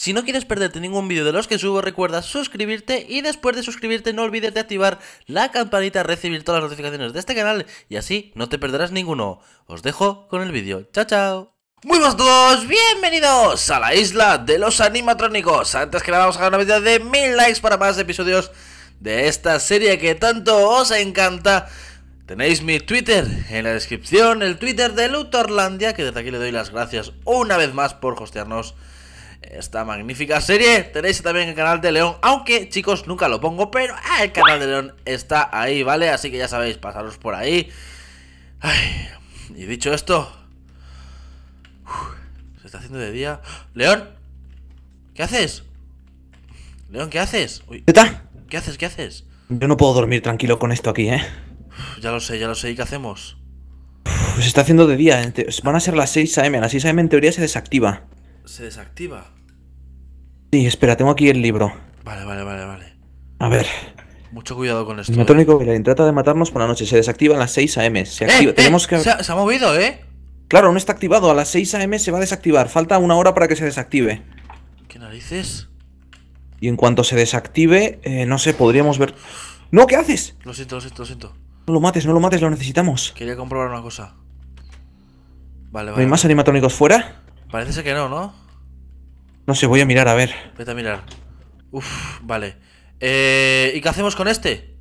Si no quieres perderte ningún vídeo de los que subo, recuerda suscribirte y después de suscribirte no olvides de activar la campanita, recibir todas las notificaciones de este canal y así no te perderás ninguno. Os dejo con el vídeo. Chao, chao. Muy buenos a todos, bienvenidos a la isla de los animatrónicos. Antes que nada vamos a ganar una medida de mil likes para más episodios de esta serie que tanto os encanta. Tenéis mi Twitter en la descripción, el Twitter de Lutorlandia, que desde aquí le doy las gracias una vez más por hostearnos esta magnífica serie. Tenéis también el canal de León, aunque chicos nunca lo pongo, pero el canal de León está ahí, ¿vale? Así que ya sabéis, pasaros por ahí. y dicho esto, se está haciendo de día. León, ¿qué haces? León, ¿qué haces? ¿Qué haces? ¿Qué haces? Yo no puedo dormir tranquilo con esto aquí, ¿eh? Ya lo sé, ya lo sé. ¿Y qué hacemos? Se está haciendo de día. Van a ser las 6 a.m. Las 6 a.m. en teoría se desactiva se desactiva. Sí, espera, tengo aquí el libro. Vale, vale, vale, vale. A ver. Mucho cuidado con esto. animatónico eh. trata de matarnos por la noche. Se desactiva a las 6 a.m. Se eh, eh, que. Se ha, movido, ¿eh? Claro, no está activado. A las 6 a.m. se va a desactivar. Falta una hora para que se desactive. ¿Qué narices? Y en cuanto se desactive, eh, no sé, podríamos ver. ¡No! ¿Qué haces? Lo siento, lo siento, lo siento. No lo mates, no lo mates, lo necesitamos. Quería comprobar una cosa. Vale, vale. hay más animatrónicos fuera? Parece que no, ¿no? No sé, voy a mirar, a ver. Vete a mirar. Uf, vale. Eh, ¿Y qué hacemos con este?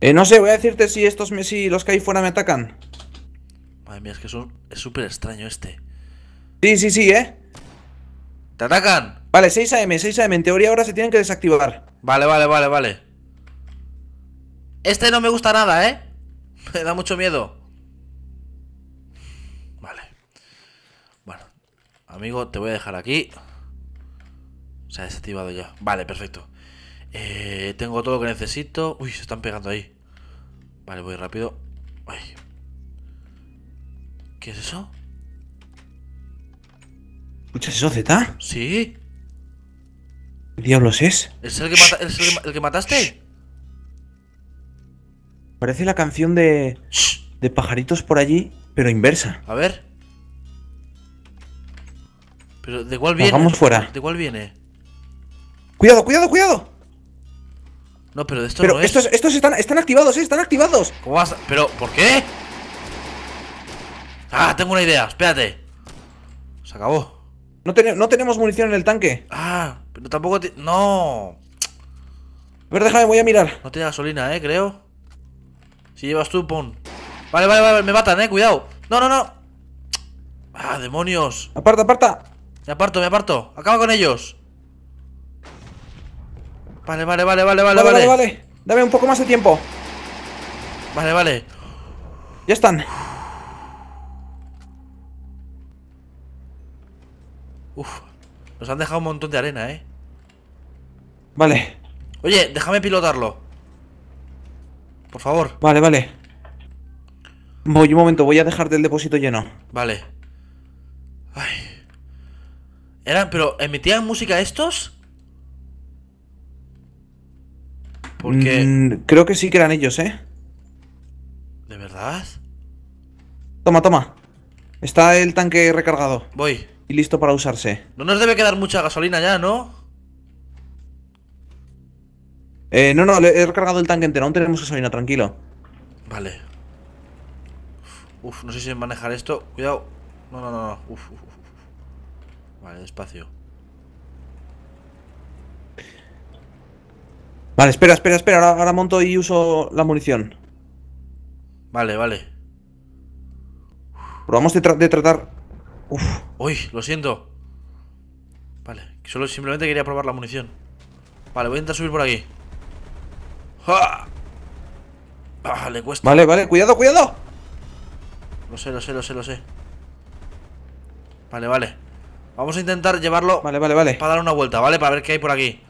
Eh, no sé, voy a decirte si estos si los que hay fuera me atacan. Madre mía, es que es súper extraño este. Sí, sí, sí, ¿eh? ¡Te atacan! Vale, 6 AM, 6 AM. En teoría ahora se tienen que desactivar. Vale, vale, vale, vale. Este no me gusta nada, ¿eh? Me da mucho miedo. Amigo, te voy a dejar aquí. Se ha desactivado ya. Vale, perfecto. Eh, tengo todo lo que necesito. Uy, se están pegando ahí. Vale, voy rápido. ¿Qué es eso? ¿Escuchas eso, Z? Sí. ¿Qué diablos es? ¿Es el que, el que mataste? Parece la canción de. de pajaritos por allí, pero inversa. A ver. Pero de cuál viene. vamos fuera. ¿De cuál viene? Cuidado, cuidado, cuidado. No, pero de esto estos, Estos están, están activados, ¿eh? están activados. ¿Cómo vas? Pero, ¿por qué? Ah, tengo una idea, espérate. Se acabó. No, no tenemos munición en el tanque. Ah, pero tampoco No. A ver, déjame, voy a mirar. No tiene gasolina, eh, creo. Si llevas tú, pon. Vale, vale, vale, me matan, eh, cuidado. No, no, no. Ah, demonios. Aparta, aparta. Me aparto, me aparto. Acaba con ellos. Vale, vale, vale, vale, vale, vale. Vale, Dame un poco más de tiempo. Vale, vale. Ya están. Uf. Nos han dejado un montón de arena, eh. Vale. Oye, déjame pilotarlo. Por favor. Vale, vale. Voy un momento, voy a dejarte el depósito lleno. Vale. Ay. Eran, pero ¿emitían música estos? Porque. Mm, creo que sí que eran ellos, ¿eh? ¿De verdad? Toma, toma. Está el tanque recargado. Voy. Y listo para usarse. No nos debe quedar mucha gasolina ya, ¿no? Eh, no, no, he recargado el tanque entero. Aún tenemos gasolina, tranquilo. Vale. Uf, no sé si manejar esto. Cuidado. No, no, no, no. Uf, uf, uf. Vale, despacio. Vale, espera, espera, espera. Ahora, monto y uso la munición. Vale, vale. Probamos de, tratar... Uf. Uy, lo siento. Vale, solo simplemente quería probar la munición. Vale, voy a intentar subir por aquí. ¡Ja! Ah, cuesta. Vale, vale, cuidado, cuidado. Lo sé, lo sé, lo sé, lo sé. Vale, vale. Vamos a intentar llevarlo Vale, vale, vale Para dar una vuelta, ¿vale? Para ver qué hay por aquí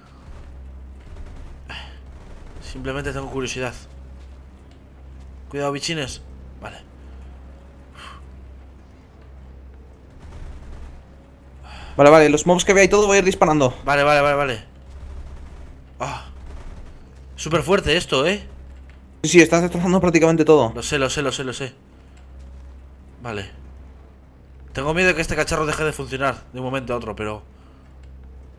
Simplemente tengo curiosidad Cuidado, bichines Vale Vale, vale, los mobs que vea y todo voy a ir disparando Vale, vale, vale, vale ah. Súper fuerte esto, ¿eh? Sí, sí, estás destrozando prácticamente todo Lo sé, lo sé, lo sé, lo sé Vale tengo miedo de que este cacharro deje de funcionar de un momento a otro, pero...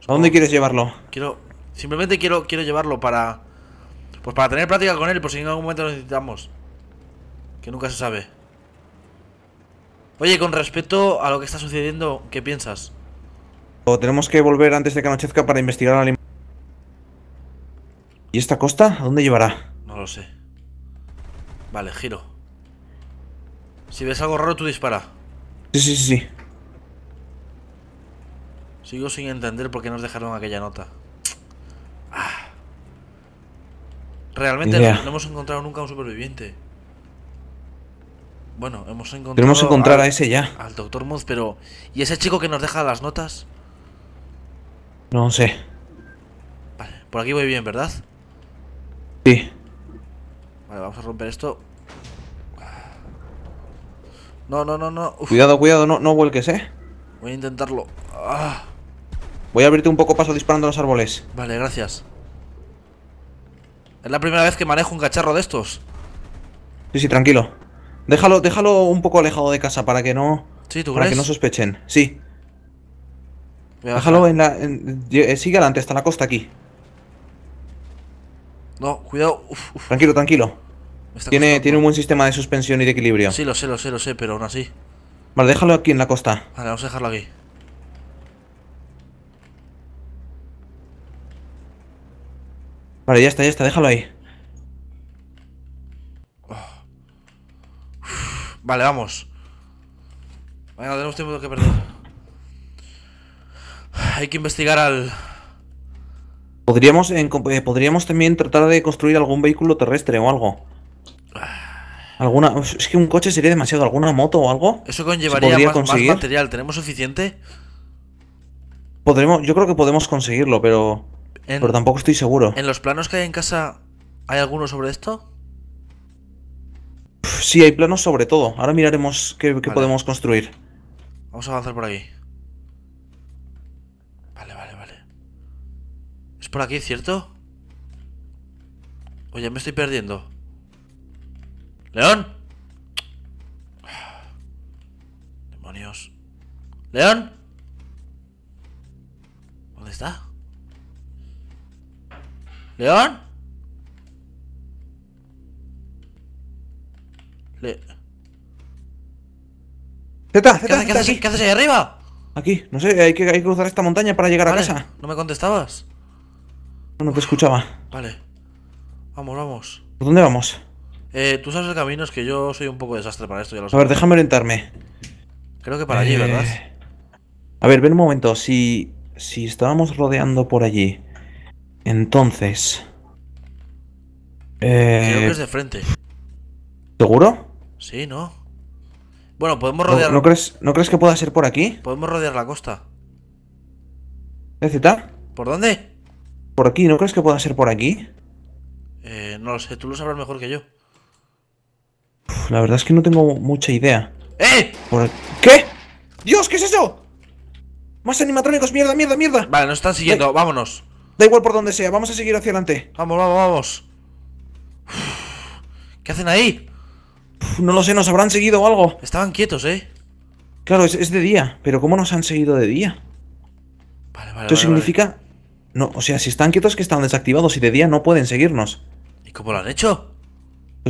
¿A dónde quieres llevarlo? Quiero... Simplemente quiero, quiero llevarlo para... Pues para tener práctica con él, por si en algún momento lo necesitamos. Que nunca se sabe. Oye, con respecto a lo que está sucediendo, ¿qué piensas? O tenemos que volver antes de que anochezca para investigar al ¿Y esta costa? ¿A dónde llevará? No lo sé. Vale, giro. Si ves algo raro, tú dispara. Sí, sí, sí. Sigo sin entender por qué nos dejaron aquella nota. Ah. Realmente no, hemos encontrado nunca un superviviente. Bueno, hemos encontrado. Tenemos encontrar a ese ya. Al doctor Moz pero. ¿Y ese chico que nos deja las notas? No sé. Vale, por aquí voy bien, ¿verdad? Sí. Vale, vamos a romper esto no, no, no, no. Cuidado, cuidado, no, no vuelques, eh. Voy a intentarlo. Ah. Voy a abrirte un poco paso disparando los árboles. Vale, gracias. Es la primera vez que manejo un cacharro de estos. Sí, sí, tranquilo. Déjalo, déjalo un poco alejado de casa para que no. para que no sospechen. Sí. Déjalo en la. Eh, sigue adelante, hasta la costa aquí. No, cuidado. uf. Tranquilo, tranquilo. Tiene, tiene un buen sistema de suspensión y de equilibrio. Sí, lo sé, lo sé, lo sé, pero aún así. Vale, déjalo aquí en la costa. Vale, vamos a dejarlo aquí. Vale, ya está, ya está, déjalo ahí. Vale, vamos. Venga, tenemos tiempo que perder. Hay que investigar al... Podríamos, eh, podríamos también tratar de construir algún vehículo terrestre o algo alguna es que un coche sería demasiado alguna moto o algo eso conllevaría más, material tenemos suficiente podremos yo creo que podemos conseguirlo pero pero tampoco estoy seguro en los planos que hay en casa hay alguno sobre esto sí hay planos sobre todo ahora miraremos qué, podemos construir vamos a avanzar por aquí vale vale vale es por aquí cierto Oye, me estoy perdiendo ¡León! ¡Demonios! ¡León! ¿Dónde está? ¿León? Le... Zeta, Zeta, ¿Qué, ¿qué, haces, ahí arriba? Aquí, no sé, hay que, cruzar esta montaña para llegar a casa. ¿No me contestabas? No, no te escuchaba. Vale. Vamos, vamos. ¿Por dónde vamos? Eh, Tú sabes el camino, es que yo soy un poco desastre para esto, A ver, déjame orientarme. Creo que para allí, eh, ¿verdad? A ver, ven un momento. Si, si estábamos rodeando por allí, entonces. Eh, Creo que es de frente. ¿Seguro? Sí, ¿no? Bueno, podemos rodear. ¿No, crees, ¿no crees que pueda ser por aquí? Podemos rodear la costa. ¿Necesita? ¿Por dónde? Por aquí, ¿no crees que pueda ser por aquí? Eh, no lo sé, tú lo sabrás mejor que yo la verdad es que no tengo mucha idea. ¡Eh! ¿Por qué? ¡Dios, qué es eso! ¡Más animatrónicos! ¡Mierda, mierda, mierda! Vale, nos están siguiendo, vámonos. Da igual por donde sea, vamos a seguir hacia adelante. Vamos, vamos, vamos. ¿Qué hacen ahí? no lo sé, nos habrán seguido o algo. Estaban quietos, ¿eh? Claro, es, de día, pero ¿cómo nos han seguido de día? Vale, vale, Esto significa... No, o sea, si están quietos que están desactivados y de día no pueden seguirnos. ¿Y cómo lo han hecho?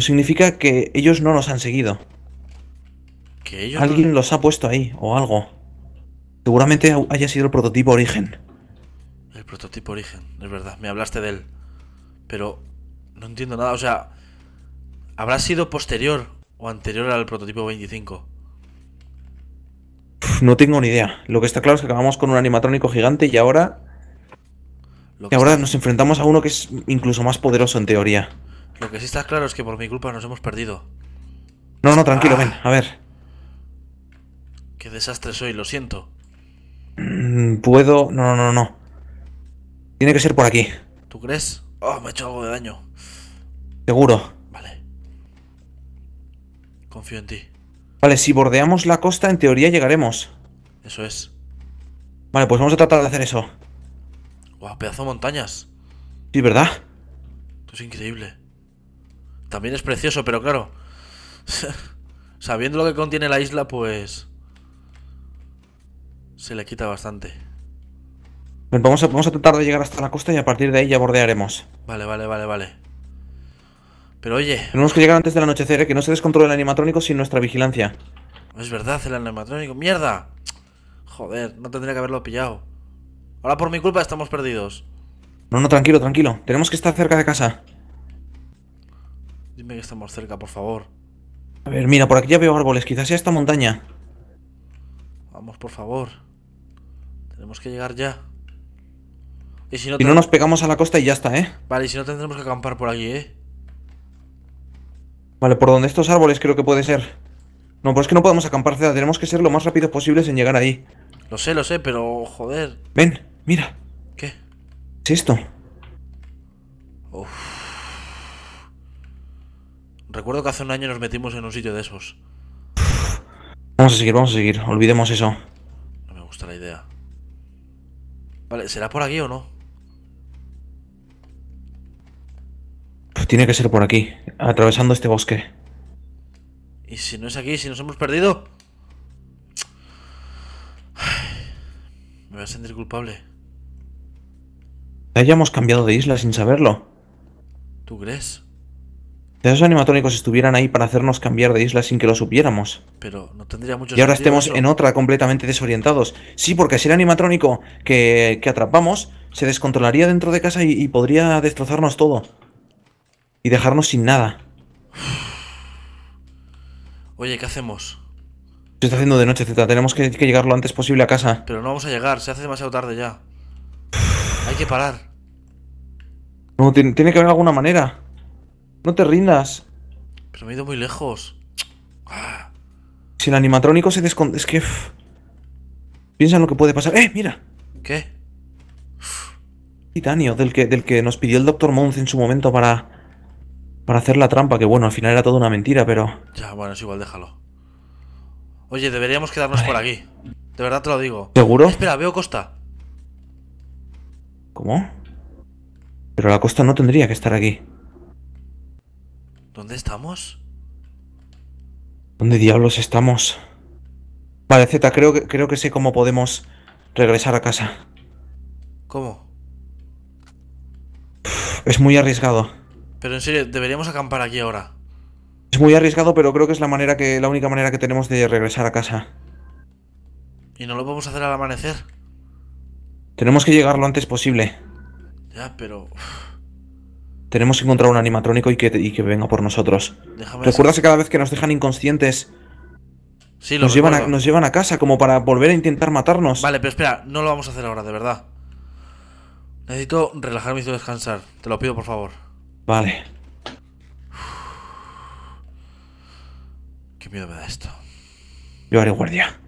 significa que ellos no nos han seguido. ¿Que ellos Alguien los ha puesto ahí, o algo. Seguramente haya sido el prototipo origen. El prototipo origen, es verdad. Me hablaste de él. Pero no entiendo nada. O sea, ¿habrá sido posterior o anterior al prototipo 25? no tengo ni idea. Lo que está claro es que acabamos con un animatrónico gigante y ahora. Lo que y ahora nos enfrentamos a uno que es incluso más poderoso en teoría. Lo que sí está claro es que por mi culpa nos hemos perdido. No, no, tranquilo, ah. ven, a ver. Qué desastre soy, lo siento. Mm, puedo. No, no, no. Tiene que ser por aquí. ¿Tú crees? Oh, me ha hecho algo de daño. Seguro. Vale. Confío en ti. Vale, si bordeamos la costa, en teoría llegaremos. Eso es. Vale, pues vamos a tratar de hacer eso. Guau, pedazo de montañas. Sí, ¿verdad? Esto es increíble. También es precioso, pero claro. Sabiendo lo que contiene la isla, pues... Se le quita bastante. Pues vamos, a, vamos a tratar de llegar hasta la costa y a partir de ahí ya bordearemos. Vale, vale, vale, vale. Pero oye... Tenemos que llegar antes del anochecer, ¿eh? que no se descontrole el animatrónico sin nuestra vigilancia. Es verdad, el animatrónico. ¡Mierda! Joder, no tendría que haberlo pillado. Ahora por mi culpa estamos perdidos. No, no, tranquilo, tranquilo. Tenemos que estar cerca de casa. Dime que estamos cerca, por favor. A ver, mira, por aquí ya veo árboles. Quizás sea esta montaña. Vamos, por favor. Tenemos que llegar ya. Y si no, nos pegamos a la costa y ya está, ¿eh? Vale, y si no tendremos que acampar por aquí, ¿eh? Vale, por donde estos árboles creo que puede ser. No, pero es que no podemos acampar, Tenemos que ser lo más rápido posibles en llegar ahí. Lo sé, lo sé, pero joder. Ven, mira. ¿Qué? ¿Qué es esto? Uff Recuerdo que hace un año nos metimos en un sitio de esos. Vamos a seguir, vamos a seguir. Olvidemos eso. No me gusta la idea. Vale, ¿será por aquí o no? Pues tiene que ser por aquí, atravesando este bosque. ¿Y si no es aquí? ¿Si nos hemos perdido? Me voy a sentir culpable. Hayamos cambiado de isla sin saberlo. ¿Tú crees? Si esos animatrónicos estuvieran ahí para hacernos cambiar de isla sin que lo supiéramos. Pero no tendría mucho Y ahora estemos en otra completamente desorientados. Sí, porque si el animatrónico que, atrapamos se descontrolaría dentro de casa y, podría destrozarnos todo. Y dejarnos sin nada. Oye, ¿qué hacemos? Se está haciendo de noche, Z. Tenemos que, llegar lo antes posible a casa. Pero no vamos a llegar, se hace demasiado tarde ya. Hay que parar. No, tiene que haber alguna manera. No te rindas. Pero me he ido muy lejos. Ah. Si el animatrónico se desconde... Es que... Piensa en lo que puede pasar. ¡Eh, mira! ¿Qué? Titanio, del que, del que nos pidió el Dr. Mons en su momento para... Para hacer la trampa, que bueno, al final era toda una mentira, pero... Ya, bueno, es igual, déjalo. Oye, deberíamos quedarnos por aquí. De verdad te lo digo. ¿Seguro? Espera, veo Costa. ¿Cómo? Pero la Costa no tendría que estar aquí. ¿Dónde estamos? ¿Dónde diablos estamos? Vale, Z, creo que, creo que sé cómo podemos regresar a casa. ¿Cómo? Es muy arriesgado. Pero en serio, deberíamos acampar aquí ahora. Es muy arriesgado, pero creo que es la manera que la única manera que tenemos de regresar a casa. ¿Y no lo podemos hacer al amanecer? Tenemos que llegar lo antes posible. Ya, pero... Tenemos que encontrar un animatrónico y que, que venga por nosotros. Recuerda que cada vez que nos dejan inconscientes sí, nos, llevan nos llevan a casa como para volver a intentar matarnos? Vale, pero espera, no lo vamos a hacer ahora, de verdad. Necesito relajarme y descansar. Te lo pido, por favor. Vale. Qué miedo me da esto. Yo haré guardia.